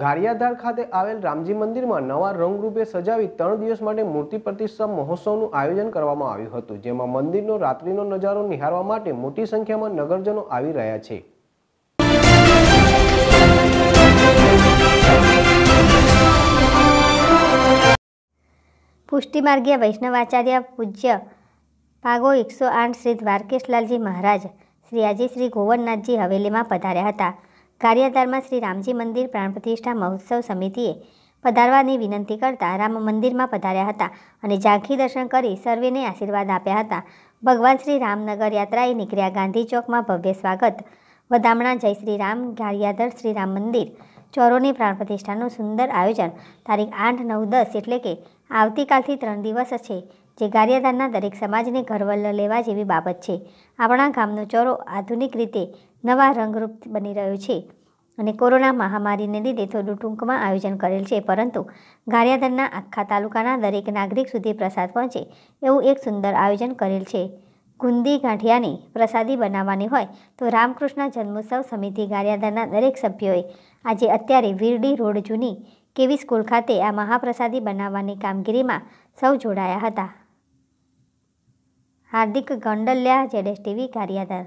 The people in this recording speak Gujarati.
ગારિયાધાર ખાતે આવેલ રામજી મંદિરમાં નવા રંગરૂપે સજાવી ત્રણ દિવસ માટે મૂર્તિ પ્રતિષ્ઠા મહોત્સવનું આયોજન કરવામાં આવ્યું હતું જેમાં મંદિરનો રાત્રિનો નજારો નિહાળવા માટે મોટી સંખ્યામાં નગરજનો આવી રહ્યા છે પુષ્ટિમાર્ગીય વૈષ્ણવાચાર્ય પૂજ્ય ભાગો એકસો આઠ શ્રી દ્વારકેશલાલજી મહારાજ શ્રી આજી શ્રી ગોવર્ધનાથજી હવેલીમાં પધાર્યા હતા ગારિયાધારમાં શ્રી રામજી મંદિર પ્રાણ પ્રતિષ્ઠા મહોત્સવ સમિતિએ પધારવાની વિનંતી કરતાં રામ મંદિરમાં પધાર્યા હતા અને ઝાંખી દર્શન કરી સર્વેને આશીર્વાદ આપ્યા હતા ભગવાન શ્રી રામનગર યાત્રાએ નીકળ્યા ગાંધી ચોકમાં ભવ્ય સ્વાગત વધામણા જય શ્રી રામ ગારિયાધર શ્રી રામ મંદિર ચોરોની પ્રાણ પ્રતિષ્ઠાનું સુંદર આયોજન તારીખ આઠ નવ દસ એટલે કે આવતીકાલથી ત્રણ દિવસ છે જે ગારિયાધારના દરેક સમાજને ગર્વ લેવા જેવી બાબત છે આપણા ગામનો ચોરો આધુનિક રીતે નવા રંગરૂપ બની રહ્યું છે અને કોરોના મહામારીને લીધે થોડું ટૂંકમાં આયોજન કરેલ છે પરંતુ ગારિયાધરના આખા તાલુકાના દરેક નાગરિક સુધી પ્રસાદ પહોંચે એવું એક સુંદર આયોજન કરેલ છે ગુંદી ગાંઠિયાની પ્રસાદી બનાવવાની હોય તો રામકૃષ્ણ જન્મોત્સવ સમિતિ ગારિયાદરના દરેક સભ્યોએ આજે અત્યારે વીરડી રોડ જૂની કેવી સ્કૂલ ખાતે આ મહાપ્રસાદી બનાવવાની કામગીરીમાં સૌ જોડાયા હતા હાર્દિક ગંડલ્યા જેડેસ ટીવી ગારિયાદર